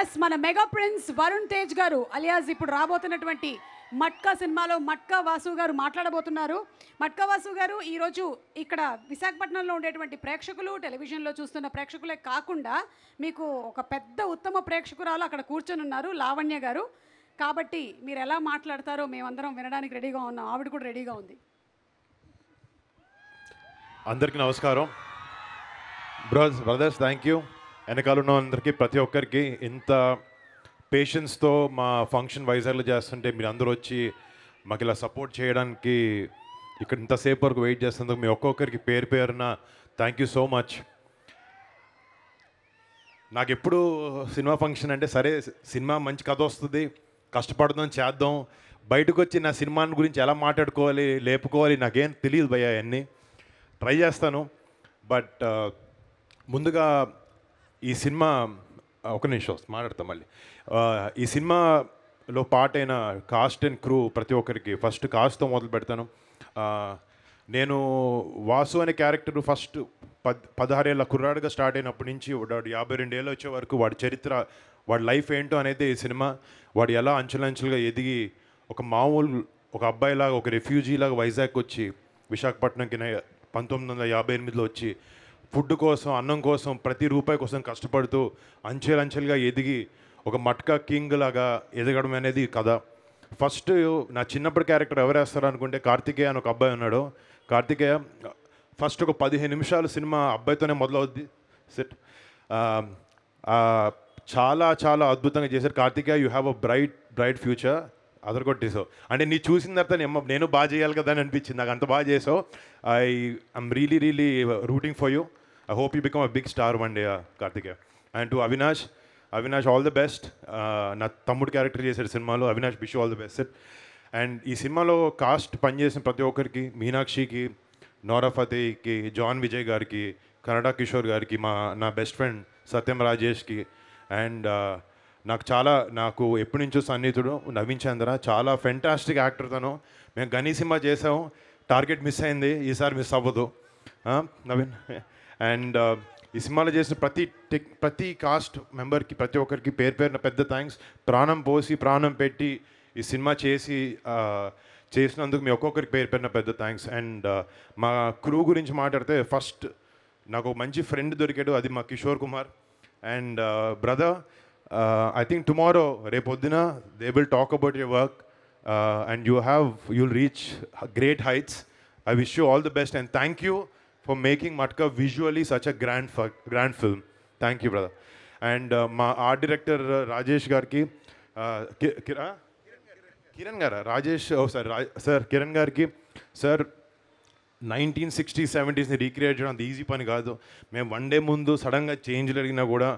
yes మన mega prince Varun Tej గారు alias ఇప్పుడు రాబోతున్నటువంటి మట్కా సినిమాలో మట్కా వాసు గారు మాట్లాడబోతున్నారు మట్కా వాసు గారు ఈరోజు ఇక్కడ విశాఖపట్నంలో ఉండేటువంటి ప్రేక్షకులు టెలివిజన్లో చూస్తున్న ప్రేక్షకులే కాకుండా మీకు ఒక పెద్ద ఉత్తమ ప్రేక్షకురాలు అక్కడ కూర్చొని ఉన్నారు లావణ్య గారు కాబట్టి మీరు ఎలా మాట్లాడతారో మేమందరం వినడానికి రెడీగా ఉన్నాం ఆవిడ కూడా రెడీగా ఉంది అందరికీ నమస్కారం బ్రదర్స్ థ్యాంక్ యూ వెనకాల ఉన్న అందరికీ ప్రతి ఒక్కరికి ఇంత పేషెన్స్తో మా ఫంక్షన్ వైజాగ్లో చేస్తుంటే మీరు అందరూ వచ్చి మాకు ఇలా సపోర్ట్ చేయడానికి ఇక్కడ ఇంతసేపు వరకు వెయిట్ చేస్తున్నందుకు మీ ఒక్కొక్కరికి పేరు పేరున థ్యాంక్ యూ సో మచ్ నాకు ఎప్పుడు సినిమా ఫంక్షన్ అంటే సరే సినిమా మంచి కథ వస్తుంది కష్టపడదాం చేద్దాం బయటకు వచ్చి నా సినిమాని గురించి ఎలా మాట్లాడుకోవాలి లేపుకోవాలి నాకేం తెలియదు భయ్యా అవన్నీ ట్రై చేస్తాను బట్ uh, ముందుగా ఈ సినిమా ఒక నిమిషం మాట్లాడతాం మళ్ళీ ఈ సినిమాలో పాటైన అయిన కాస్ట్ అండ్ క్రూ ప్రతి ఒక్కరికి ఫస్ట్ కాస్ట్తో మొదలు పెడతాను నేను వాసు అనే క్యారెక్టర్ ఫస్ట్ పద్ పదహారేళ్ళ కుర్రాడుగా స్టార్ట్ అయినప్పటి నుంచి వాడు యాభై రెండు ఏళ్ళు వచ్చే వరకు వాడి చరిత్ర వాడి లైఫ్ ఏంటో అనేది ఈ సినిమా వాడు ఎలా అంచెలంచెలుగా ఎదిగి ఒక మామూలు ఒక అబ్బాయిలాగా ఒక రెఫ్యూజీలాగా వైజాగ్ వచ్చి విశాఖపట్నంకి పంతొమ్మిది వందల యాభై ఎనిమిదిలో వచ్చి ఫుడ్ కోసం అన్నం కోసం ప్రతి రూపాయి కోసం కష్టపడుతూ అంచెలంచెలుగా ఎదిగి ఒక మట్కా కింగ్ లాగా ఎదగడం అనేది కథ ఫస్ట్ నా చిన్నప్పటి క్యారెక్టర్ ఎవరు వేస్తారు అనుకుంటే కార్తికేయ అని ఒక అబ్బాయి ఉన్నాడు కార్తికేయ ఫస్ట్ ఒక పదిహేను నిమిషాలు సినిమా అబ్బాయితోనే మొదలవుద్ది సెట్ చాలా చాలా అద్భుతంగా చేశారు Karthikeya you have a bright bright future అదరగొట్టేసావు అంటే నీ చూసిన తర్వాత నేను నేను బాగా చేయాలి కదా అని అనిపించింది నాకు అంత బాగా చేసావు I I'm really really rooting for you I hope you become a big star one day uh, and to Avinash Avinash all the best నా తమ్ముడు క్యారెక్టర్ చేశారు సినిమాలో Avinash wish you all the best set and ఈ సినిమాలో కాస్ట్ పనిచేసిన ప్రతి ఒక్కరికి మీనాక్షికి నోరా ఫతేహ్కి జాన్ విజయ్ గారికి కన్నడ కిషోర్ గారికి మా నా బెస్ట్ ఫ్రెండ్ సత్యం రాజేష్కి అండ్ నాకు చాలా నాకు ఎప్పటి నుంచో సన్నిహితుడు చంద్ర చాలా ఫెంటాస్టిక్ యాక్టర్ తను మేము గనీ సినిమా చేసాము టార్గెట్ మిస్ అయింది ఈసారి మిస్ అవ్వదు నవీన్ అండ్ ఈ సినిమాలో చేసిన ప్రతి టెక్ ప్రతి కాస్ట్ మెంబర్కి ప్రతి ఒక్కరికి పేరు పేరున పెద్ద థ్యాంక్స్ ప్రాణం పోసి ప్రాణం పెట్టి ఈ సినిమా చేసి చేసినందుకు మీ ఒక్కొక్కరికి పేరు పేరున పెద్ద థ్యాంక్స్ అండ్ మా క్రూ గురించి మాట్లాడితే ఫస్ట్ నాకు మంచి ఫ్రెండ్ దొరికాడు అది మా Kishore Kumar and brother I think tomorrow రేపొద్దున they will talk about your work and you have you'll reach great heights I wish you all the best and thank you for making Matka visually such grand ఫ grand film thank you brother and మా art director Rajesh గారికి uh, Kiran గారా రాజేష్ ఓ sir sir Kiran గారికి sir nineteen sixty సెవెంటీస్ని recreate చేయడం అంత easy పని కాదు మేము వన్ డే ముందు సడన్గా చేంజ్ జరిగినా కూడా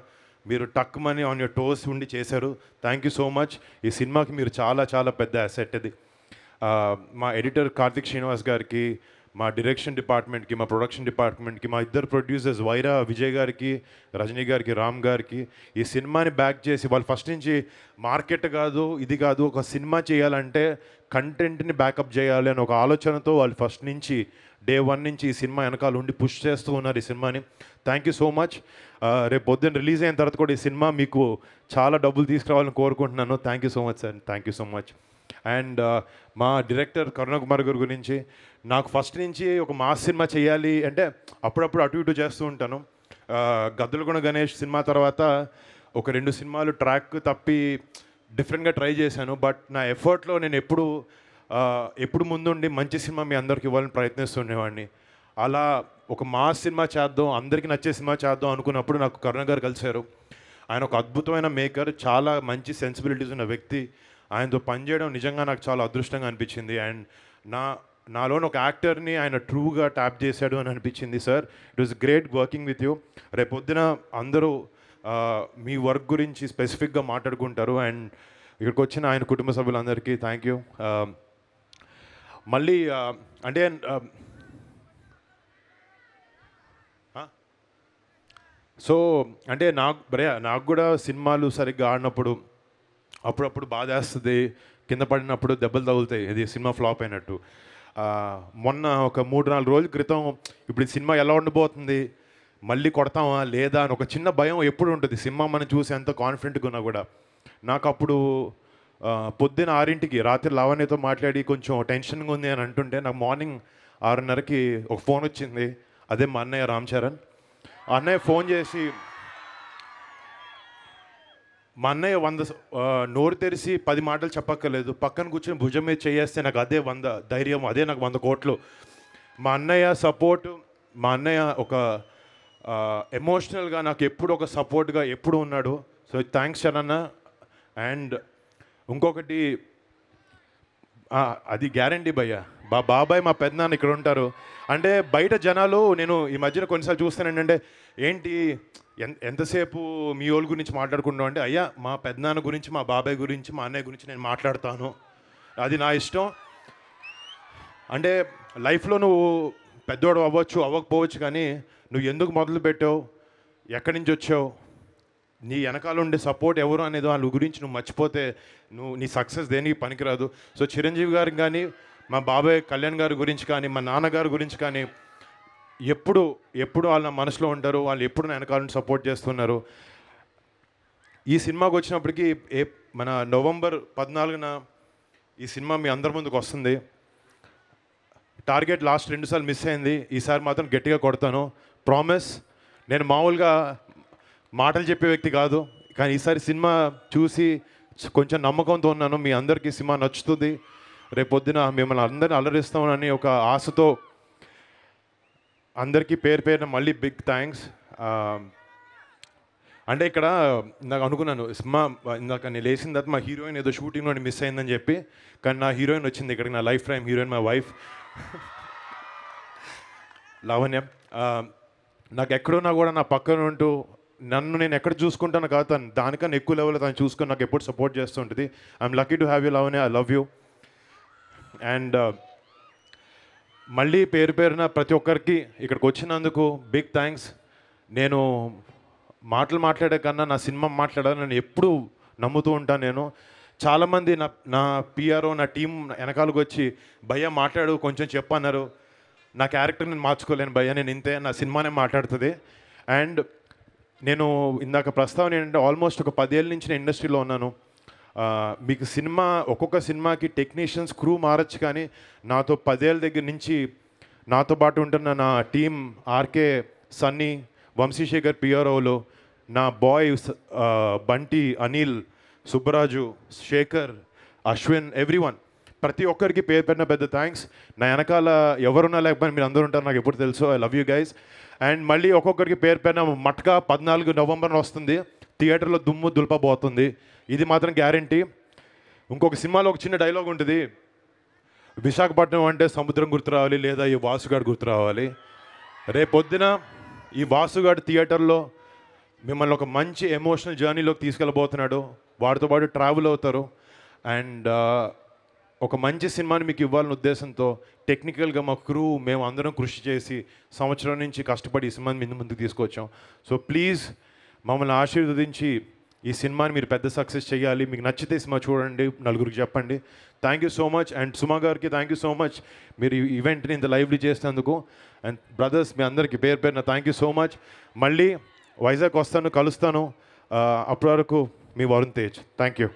మీరు టక్ మనీ ఆన్ యూర్ టోస్ ఉండి చేశారు థ్యాంక్ యూ సో మచ్ ఈ సినిమాకి మీరు చాలా చాలా పెద్ద అసెట్ అది uh, మా ఎడిటర్ కార్తిక్ శ్రీనివాస్ గారికి మా డిరెక్షన్ డిపార్ట్మెంట్కి మా ప్రొడక్షన్ డిపార్ట్మెంట్కి మా ఇద్దరు ప్రొడ్యూసర్స్ వైరా విజయ్ గారికి రజనీ గారికి రామ్ గారికి ఈ సినిమాని బ్యాక్ చేసి వాళ్ళు ఫస్ట్ నుంచి మార్కెట్ కాదు ఇది కాదు ఒక సినిమా చేయాలంటే కంటెంట్ని బ్యాకప్ చేయాలి అని ఒక ఆలోచనతో వాళ్ళు ఫస్ట్ నుంచి డే వన్ నుంచి ఈ సినిమా వెనకాల ఉండి పుష్ చేస్తూ ఉన్నారు ఈ సినిమాని థ్యాంక్ యూ సో మచ్ రేపు పొద్దున్న రిలీజ్ అయిన తర్వాత కూడా ఈ సినిమా మీకు చాలా డబ్బులు తీసుకురావాలని కోరుకుంటున్నాను thank you so much sir thank you so much and uh, మా డైరెక్టర్ కరుణకుమార్ గారి గురించి నాకు ఫస్ట్ నుంచి ఒక మాస్ సినిమా చేయాలి అంటే అప్పుడప్పుడు అటు ఇటు చేస్తూ ఉంటాను uh, గద్దలగుణ గణేష్ సినిమా తర్వాత ఒక రెండు సినిమాలు ట్రాక్ తప్పి డిఫరెంట్గా ట్రై చేశాను బట్ నా ఎఫర్ట్లో నేను ఎప్పుడు uh, ఎప్పుడు ముందుండి మంచి సినిమా మీ అందరికి ఇవ్వాలని ప్రయత్నిస్తుండేవాడిని అలా ఒక మా సినిమా చేద్దాం అందరికీ నచ్చే సినిమా చేద్దాం అనుకున్నప్పుడు నాకు కరుణ గారు కలిశారు ఆయన ఒక అద్భుతమైన మేకర్ చాలా మంచి సెన్సిబిలిటీస్ ఉన్న వ్యక్తి ఆయనతో పనిచేయడం నిజంగా నాకు చాలా అదృష్టంగా అనిపించింది అండ్ నా నాలోని ఒక యాక్టర్ని ఆయన ట్రూగా ట్యాప్ చేశాడు అని అనిపించింది sir it was great working with you రేపొద్దున అందరూ మీ వర్క్ గురించి స్పెసిఫిక్గా మాట్లాడుకుంటారు అండ్ ఇక్కడికి వచ్చిన ఆయన కుటుంబ సభ్యులందరికీ థ్యాంక్ యూ మళ్ళీ అంటే సో అంటే నాకు నాకు కూడా సినిమాలు సరిగ్గా ఆడినప్పుడు అప్పుడప్పుడు బాధేస్తుంది కింద పడినప్పుడు దెబ్బలు తగులుతాయి ఇది సినిమా ఫ్లాప్ అయినట్టు మొన్న ఒక మూడు నాలుగు రోజుల క్రితం ఇప్పుడు సినిమా ఎలా ఉండబోతుంది మళ్ళీ కొడతామా లేదా అని ఒక చిన్న భయం ఎప్పుడు ఉంటుంది సినిమా మనం చూసి ఎంత కాన్ఫిడెంట్గా ఉన్నా కూడా నాకు అప్పుడు పొద్దున ఆరింటికి రాత్రి లావణ్యతో మాట్లాడి కొంచెం టెన్షన్గా ఉంది అని అంటుంటే నాకు మార్నింగ్ ఆరున్నరకి ఒక ఫోన్ వచ్చింది అదే మా అన్నయ్య రామ్ చరణ్ అన్నయ్య ఫోన్ చేసి మా అన్నయ్య వంద నోరు తెరిచి పది మాటలు చెప్పక్కర్లేదు పక్కన కూర్చొని భుజం మీద చేయేస్తే నాకు అదే వంద ధైర్యం అదే నాకు వంద కోట్లు మా అన్నయ్య సపోర్టు మా అన్నయ్య ఒక ఎమోషనల్గా నాకు ఎప్పుడు ఒక సపోర్ట్గా ఎప్పుడు ఉన్నాడు సో థ్యాంక్స్ చరణ్ అండ్ ఇంకొకటి అది గ్యారంటీ భయ్య బా బాబాయ్ మా పెద్దనాన్న ఇక్కడ ఉంటారు అంటే బయట జనాలు నేను ఈ మధ్యన కొన్నిసార్లు చూస్తాను ఏంటంటే ఏంటి ఎంతసేపు మీ వాళ్ళ గురించి మాట్లాడుకుంటాం అంటే అయ్యా మా పెద్దనాన్న గురించి మా బాబాయ్ గురించి మా అన్నయ్య గురించి నేను మాట్లాడతాను అది నా ఇష్టం అంటే లైఫ్లో నువ్వు పెద్దోడు అవ్వచ్చు అవ్వకపోవచ్చు కానీ నువ్వు ఎందుకు మొదలు పెట్టావు ఎక్కడి నుంచి వచ్చావు నీ వెనకాల ఉండే సపోర్ట్ ఎవరు అనేది వాళ్ళ గురించి నువ్వు మర్చిపోతే నువ్వు నీ సక్సెస్ దేనికి పనికిరాదు సో చిరంజీవి గారికి కానీ మా బాబాయ్ కళ్యాణ్ గారి గురించి కానీ మా నాన్నగారి గురించి కానీ ఎప్పుడు ఎప్పుడు వాళ్ళ మనసులో ఉంటారు వాళ్ళు ఎప్పుడు వెనకాలను సపోర్ట్ చేస్తున్నారు ఈ సినిమాకి వచ్చినప్పటికీ ఏ మన నవంబర్ పద్నాలుగున ఈ సినిమా మీ అందరి ముందుకు వస్తుంది టార్గెట్ లాస్ట్ రెండుసార్లు మిస్ అయింది ఈసారి మాత్రం గట్టిగా కొడతాను ప్రామిస్ నేను మామూలుగా మాటలు చెప్పే వ్యక్తి కాదు కానీ ఈసారి సినిమా చూసి కొంచెం నమ్మకంతో ఉన్నాను మీ అందరికీ సినిమా నచ్చుతుంది రేపొద్దున మిమ్మల్ని అందరిని అలరిస్తామని ఒక ఆశతో అందరికీ పేరు పేరున మళ్ళీ బిగ్ థ్యాంక్స్ um, అంటే ఇక్కడ నాకు అనుకున్నాను మా ఇందాక నేను లేచిన తర్వాత మా హీరోయిన్ ఏదో షూటింగ్లో మిస్ అయిందని చెప్పి కానీ నా హీరోయిన్ వచ్చింది ఇక్కడికి నా లైఫ్ టైం హీరోయిన్ మా వైఫ్ లావణ్య um, నాకు ఎక్కడున్నా కూడా నా పక్కన ఉంటూ నన్ను నేను ఎక్కడ చూసుకుంటాను కాదు తను దానికన్నా ఎక్కువ లెవెల్లో తను చూసుకొని నాకు ఎప్పుడు సపోర్ట్ చేస్తుంటుంది I'm lucky to have you లవనే ఐ లవ్ యూ అండ్ మళ్ళీ పేరు పేరున ప్రతి ఒక్కరికి ఇక్కడికి వచ్చినందుకు బిగ్ థ్యాంక్స్ నేను మాటలు మాట్లాడే కన్నా నా సినిమా మాట్లాడాలని నేను ఎప్పుడూ నమ్ముతూ ఉంటాను నేను చాలామంది నా నా పిఆర్ఓ నా టీం వెనకాలకు వచ్చి భయ్య మాట్లాడు కొంచెం చెప్పన్నారు నా క్యారెక్టర్ నేను మార్చుకోలేను భయ్య నేను ఇంతే నా సినిమానే మాట్లాడుతుంది అండ్ నేను ఇందాక ప్రస్తావన ఏంటంటే ఆల్మోస్ట్ ఒక పదేళ్ళ నుంచి నేను ఇండస్ట్రీలో ఉన్నాను మీకు సినిమా ఒక్కొక్క సినిమాకి టెక్నీషియన్స్ క్రూ మారచ్చు కానీ నాతో పదేళ్ళ దగ్గర నుంచి నాతో పాటు ఉంటున్న నా టీం ఆర్కే సన్నీ వంశీశేఖర్ పిఆర్ఓలో నా boy Bunty Anil Subbaraju Shekar Ashwin everyone ప్రతి ఒక్కరికి పేరు పెట్టిన పెద్ద థ్యాంక్స్ నా వెనకాల ఎవరున్నా లేకపోయినా మీరు అందరూ ఉంటారు నాకు ఎప్పుడు తెలుసు I love you guys and మళ్ళీ ఒక్కొక్కరికి పేరు పెట్టిన మట్కా పద్నాలుగు నవంబర్ వస్తుంది థియేటర్లో దుమ్ము దులపబోతుంది ఇది మాత్రం గ్యారంటీ ఇంకొక సినిమాలో ఒక చిన్న డైలాగ్ ఉంటుంది విశాఖపట్నం అంటే సముద్రం గుర్తు రావాలి లేదా ఈ వాసుగాడు గుర్తు రావాలి రేపొద్దున ఈ వాసుగాడు థియేటర్లో మిమ్మల్ని ఒక మంచి ఎమోషనల్ జర్నీలోకి తీసుకెళ్ళబోతున్నాడు వాడితో పాటు ట్రావెల్ అవుతారు అండ్ ఒక మంచి సినిమాని మీకు ఇవ్వాలని ఉద్దేశంతో టెక్నికల్గా మా క్రూ మేము అందరం కృషి చేసి సంవత్సరం నుంచి కష్టపడి ఈ సినిమాని ముందు ముందుకు తీసుకొచ్చాం సో ప్లీజ్ మమ్మల్ని ఆశీర్వదించి ఈ సినిమాని మీరు పెద్ద సక్సెస్ చేయాలి మీకు నచ్చితే సినిమా చూడండి నలుగురికి చెప్పండి thank you so much and Suma గారికి థ్యాంక్ యూ సో మచ్ మీరు ఈ ఈవెంట్ని ఇంత లైవ్లీ చేసినందుకు అండ్ బ్రదర్స్ మీ అందరికీ పేరు పేరున థ్యాంక్ యూ సో మచ్ మళ్ళీ వైజాగ్ వస్తాను కలుస్తాను uh, అప్పటి వరకు మీ వరుణ్ తేజ్ థ్యాంక్ యూ